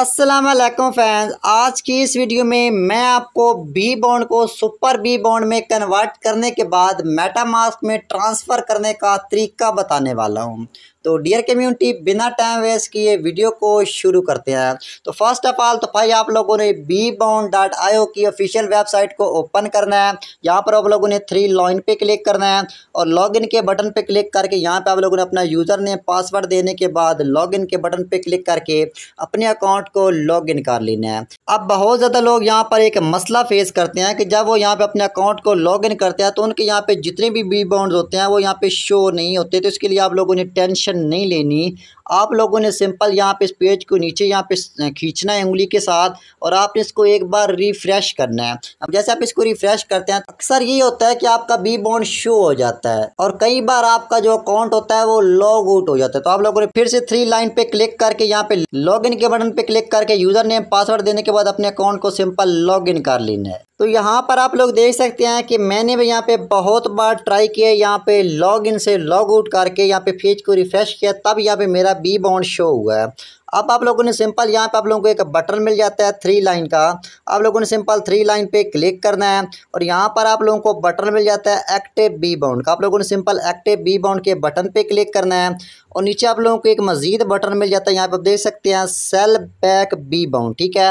अस्सलाम वालेकुम फैंस आज की इस वीडियो में मैं आपको बी बॉन्ड को सुपर बी बॉन्ड में कन्वर्ट करने के बाद मेटामास्क में ट्रांसफ़र करने का तरीका बताने वाला हूं तो डियर कम्युनिटी बिना टाइम वेस्ट किए वीडियो को शुरू करते हैं तो फर्स्ट ऑफ ऑल तो भाई आप लोगों ने बी बाउंड डॉट आयो की ऑफिशियल वेबसाइट को ओपन करना है यहाँ पर आप लोगों ने थ्री लॉइन पे क्लिक करना है और लॉगिन के बटन पे क्लिक करके यहाँ पे आप लोगों ने अपना यूज़र नेम पासवर्ड देने के बाद लॉगिन के बटन पे क्लिक करके अपने अकाउंट को लॉगिन कर लेना है अब बहुत ज़्यादा लोग यहाँ पर एक मसला फेस करते हैं कि जब वो यहाँ पर अपने अकाउंट को इन करते हैं तो उनके यहाँ पर जितने भी बी बाउंड होते हैं वो यहाँ पर शो नहीं होते तो इसके लिए आप लोगों ने टेंशन टेंशन नहीं लेनी आप लोगों ने सिंपल यहाँ पे इस पेज को नीचे यहाँ पे खींचना है उंगली के साथ और आपने इसको एक बार रिफ़्रेश करना है अब जैसे आप इसको रिफ़्रेश करते हैं अक्सर ये होता है कि आपका बी बॉन्ड शो हो जाता है और कई बार आपका जो अकाउंट होता है वो लॉग आउट हो जाता है तो आप लोगों ने फिर से थ्री लाइन पे क्लिक करके यहाँ पे लॉग के बटन पे क्लिक करके यूज़र नेम पासवर्ड देने के बाद अपने अकाउंट को सिंपल लॉग कर लेना है तो यहाँ पर आप लोग देख सकते हैं कि मैंने भी यहाँ पे बहुत बार ट्राई किया यहाँ पे लॉग इन से लॉग आउट करके यहाँ पे फेज को रिफ़्रेश किया तब यहाँ पे मेरा बी बॉन्ड शो हुआ है अब आप लोगों ने सिंपल यहाँ पे आप लोगों को एक बटन मिल जाता है थ्री लाइन का आप लोगों ने सिंपल थ्री लाइन पे क्लिक करना है और यहाँ पर आप लोगों को बटन मिल जाता है एक्टिव बी बाउंड का आप लोगों ने सिंपल एक्टिव बी बाउंड के बटन पे क्लिक करना है और नीचे आप लोगों को एक मजीद बटन मिल जाता है यहाँ पर आप देख सकते हैं सेल बैक बी बाउंड ठीक है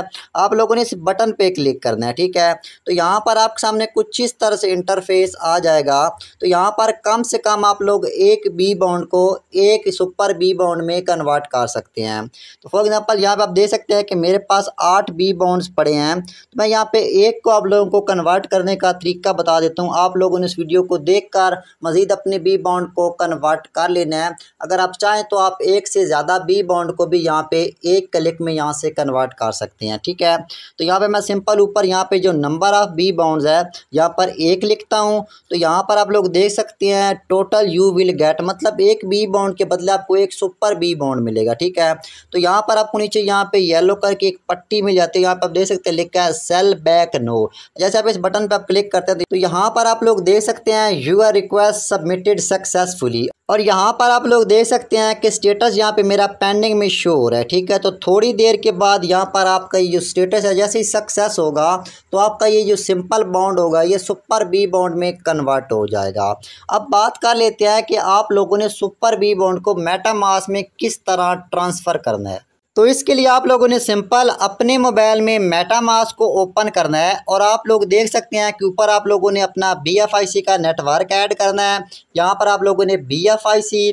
आप लोगों ने इस बटन पे क्लिक करना है ठीक है तो यहाँ पर आपके सामने कुछ इस तरह से इंटरफेस आ जाएगा तो यहाँ पर कम से कम आप लोग एक बी बाउंड को एक सुपर बी बाउंड में कन्वर्ट कर सकते हैं तो फॉर एग्ज़ाम्पल यहाँ पर आप देख सकते हैं कि मेरे पास आठ बी बाउंड पड़े हैं तो मैं यहाँ पर एक को आप लोगों को कन्वर्ट करने का तरीका बता देता हूँ आप लोगों ने इस वीडियो को देख कर मज़ीद अपने बी बाउंड को कन्वर्ट कर लेना है अगर आप आप चाहें तो आप एक से ज़्यादा बी बॉन्ड को भी यहाँ पे एक क्लिक में यहाँ से कन्वर्ट कर सकते हैं ठीक है तो यहाँ पे मैं सिंपल ऊपर यहाँ पे जो नंबर ऑफ़ बी बॉन्ड्स है यहाँ पर एक लिखता हूँ तो यहाँ पर आप लोग देख सकते हैं टोटल यू विल गेट मतलब एक बी बॉन्ड के बदले आपको एक सुपर बी बॉन्ड मिलेगा ठीक है तो यहाँ पर आपको नीचे यहाँ पर येलो कलर की एक पट्टी मिल जाती है यहाँ पर आप देख सकते हैं लिखा है सेल बैक नो जैसे आप इस बटन पर आप क्लिक करते हैं तो यहाँ पर आप लोग देख सकते हैं your request submitted successfully और यहाँ पर आप लोग देख सकते हैं कि स्टेटस यहाँ पे मेरा पेंडिंग में शो हो रहा है ठीक है तो थोड़ी देर के बाद यहाँ पर आपका ये जो स्टेटस है जैसे ही सक्सेस होगा तो आपका ये जो सिंपल बॉन्ड होगा ये सुपर बी बाउंड में कन्वर्ट हो जाएगा अब बात कर लेते हैं कि आप लोगों ने सुपर बी बॉन्ड को मेटामास में किस तरह ट्रांसफ़र करना है तो इसके लिए आप लोगों ने सिंपल अपने मोबाइल में मेटामास को ओपन करना है और आप लोग देख सकते हैं कि ऊपर आप लोगों ने अपना बी एफ आई सी का नेटवर्क ऐड करना है यहाँ पर आप लोगों ने B F I C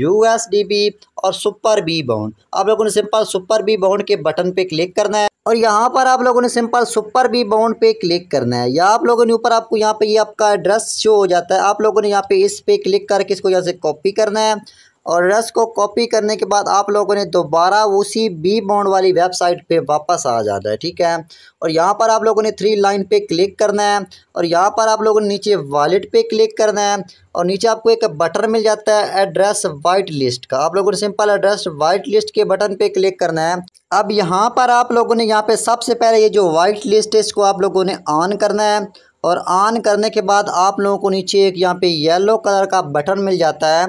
U S D B और सुपर बी बाउंड आप लोगों ने सिंपल सुपर बी बाउंड के बटन पे क्लिक करना है और यहाँ पर आप लोगों ने सिंपल सुपर बी बाउंड पे क्लिक करना है या आप लोगों ने ऊपर आपको यहाँ पे ये यह आपका एड्रेस शो हो जाता है आप लोगों ने यहाँ पे इस पे क्लिक करके इसको यहाँ से कॉपी करना है और रस को कॉपी करने के बाद आप लोगों ने दोबारा उसी बी बॉन्ड वाली वेबसाइट पे वापस आ जाना है ठीक है और यहाँ पर आप लोगों ने थ्री लाइन पे क्लिक करना है और यहाँ पर आप लोगों ने नीचे वॉलेट पे क्लिक करना है और नीचे आपको एक बटन मिल जाता है एड्रेस वाइट लिस्ट का आप लोगों ने सिंपल एड्रेस वाइट लिस्ट के बटन पे क्लिक करना है अब यहाँ पर आप लोगों ने यहाँ पे सबसे पहले ये जो वाइट लिस्ट है इसको आप लोगों ने ऑन करना है और ऑन करने के बाद आप लोगों को नीचे एक यहाँ पे येलो कलर का बटन मिल जाता है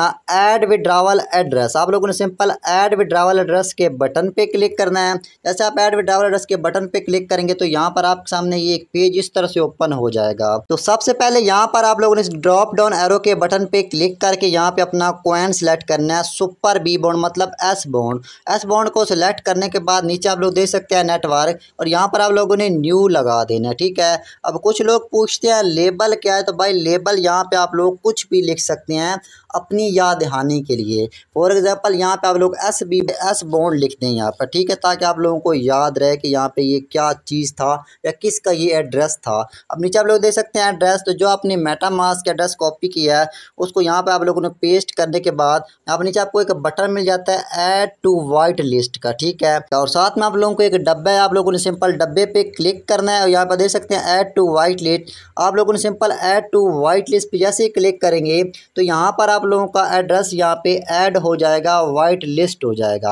ऐड विड्रावल एड्रेस आप लोगों ने सिंपल ऐड विड्रावल एड्रेस के बटन पे क्लिक करना है जैसे आप ऐड विड्रावल एड्रेस के बटन पे क्लिक करेंगे तो यहाँ पर आपके सामने ये एक पेज इस तरह से ओपन हो जाएगा तो सबसे पहले यहाँ पर आप लोगों ने इस ड्रॉप डाउन एरो के बटन पे क्लिक करके यहाँ पे अपना कॉइन सेलेक्ट करना है सुपर बी बॉन्ड मतलब एस बॉन्ड एस बॉन्ड को सिलेक्ट करने के बाद नीचे आप लोग देख सकते हैं नेटवर्क और यहाँ पर आप लोगों ने न्यू लगा देना ठीक है अब कुछ लोग पूछते हैं लेबल क्या है तो भाई लेबल यहाँ पे आप लोग कुछ भी लिख सकते हैं अपनी अपनी याद दहानी के लिए फॉर एग्ज़ाम्पल यहाँ पे आप लोग एस बी एस बॉन्ड लिख दें यहाँ पर ठीक है ताकि आप लोगों को याद रहे कि यहाँ पे ये क्या चीज़ था या किसका ये एड्रेस था अब नीचे आप लोग देख सकते हैं एड्रेस तो जो आपने मेटा मास का एड्रेस कॉपी किया है उसको यहाँ पर आप लोगों ने पेस्ट करने के बाद यहाँ नीचे आपको एक बटन मिल जाता है एड टू वाइट लिस्ट का ठीक है और साथ में आप लोगों को एक डब्बा है आप लोगों ने सिंपल डब्बे पर क्लिक करना है और यहाँ पर देख सकते हैं एड टू वाइट लिस्ट आप लोगों ने simple add to white list पर जैसे ही क्लिक करेंगे तो यहाँ पर आप लोगों का आपका एड्रेस यहाँ पे ऐड हो जाएगा वाइट लिस्ट हो जाएगा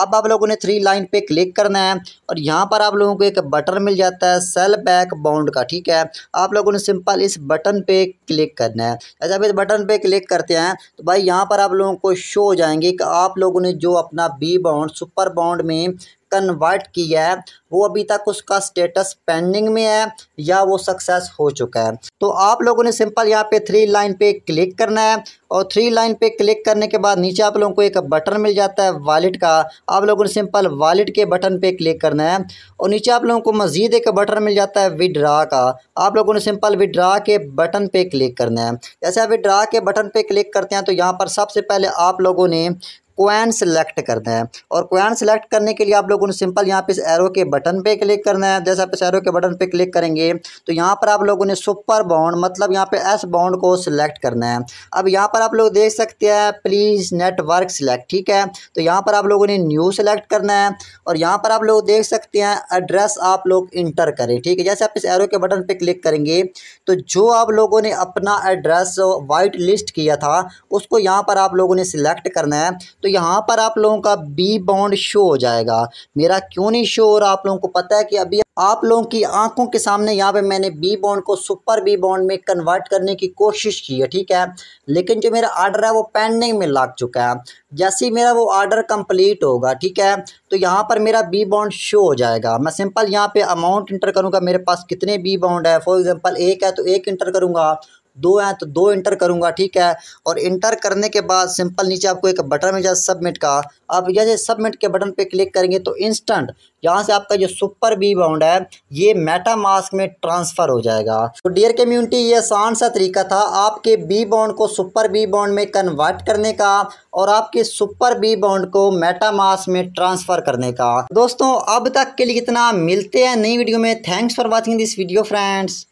अब आप लोगों ने थ्री लाइन पे क्लिक करना है और यहाँ पर आप लोगों को एक बटन मिल जाता है सेल बैक बाउंड का ठीक है आप लोगों ने सिंपल इस बटन पे क्लिक करना है जैसे इस बटन पे क्लिक करते हैं तो भाई यहाँ पर आप लोगों को शो हो जाएंगे कि आप लोगों ने जो अपना बी बाउंड सुपर बाउंड में कन्वर्ट की है वो अभी तक उसका स्टेटस पेंडिंग में है या वो सक्सेस हो चुका है तो आप लोगों ने सिंपल यहाँ पे थ्री लाइन पे क्लिक करना है और थ्री लाइन पे क्लिक करने के बाद नीचे आप लोगों को एक बटन मिल जाता है वॉलेट का आप लोगों ने सिंपल वॉलेट के बटन पे क्लिक करना है और नीचे आप लोगों को मज़ीद एक बटन मिल जाता है विड्रा का आप लोगों ने सिंपल विड्रा के बटन पे क्लिक करना है जैसे आप विड्रा के बटन पे क्लिक करते हैं तो यहाँ पर सबसे पहले आप लोगों ने क्वैन सेलेक्ट करना है और क्वैन सेलेक्ट करने के लिए आप लोगों ने सिंपल यहाँ पे इस एरो के बटन पे क्लिक करना है जैसे आप इस एरो के बटन पे क्लिक करेंगे तो यहाँ पर आप लोगों ने सुपर बाउंड मतलब यहाँ पे एस बाउंड को सिलेक्ट करना है अब यहाँ पर आप लोग देख सकते हैं प्लीज़ नेटवर्क सिलेक्ट ठीक है तो यहाँ पर आप लोगों ने न्यू सेलेक्ट करना है और यहाँ पर आप लोग देख सकते हैं एड्रेस आप लोग इंटर करें ठीक है जैसे आप इस एरो के बटन पर क्लिक करेंगे तो जो आप लोगों ने अपना एड्रेस वाइट लिस्ट किया था उसको यहाँ पर आप लोगों ने सिलेक्ट करना है तो यहाँ पर आप लोगों का बी बॉन्ड शो हो जाएगा मेरा क्यों नहीं शो हो रहा आप लोगों को पता है कि अभी आप लोगों की आंखों के सामने यहाँ पे मैंने बी बॉन्ड को सुपर बी बॉन्ड में कन्वर्ट करने की कोशिश की है ठीक है लेकिन जो मेरा आर्डर है वो पेंडिंग में लग चुका है जैसे ही मेरा वो आर्डर कंप्लीट होगा ठीक है तो यहाँ पर मेरा बी बॉन्ड शो हो जाएगा मैं सिंपल यहाँ पे अमाउंट इंटर करूँगा मेरे पास कितने बी बॉन्ड है फॉर एग्जाम्पल एक है तो एक इंटर करूँगा दो हैं तो दो इंटर करूंगा ठीक है और इंटर करने के बाद सिंपल नीचे आपको एक बटन मिल जाए सबमिट का आप जैसे सबमिट के बटन पे क्लिक करेंगे तो इंस्टेंट यहाँ से आपका जो सुपर बी बाउंड है ये मेटा मास्क में ट्रांसफ़र हो जाएगा तो डियर कम्युनिटी ये आसान सा तरीका था आपके बी बाउंड को सुपर बी बाउंड में कन्वर्ट करने का और आपके सुपर बी बाउंड को मेटा मास्क में ट्रांसफ़र करने का दोस्तों अब तक के लिए इतना मिलते हैं नई वीडियो में thanks for watching this video friends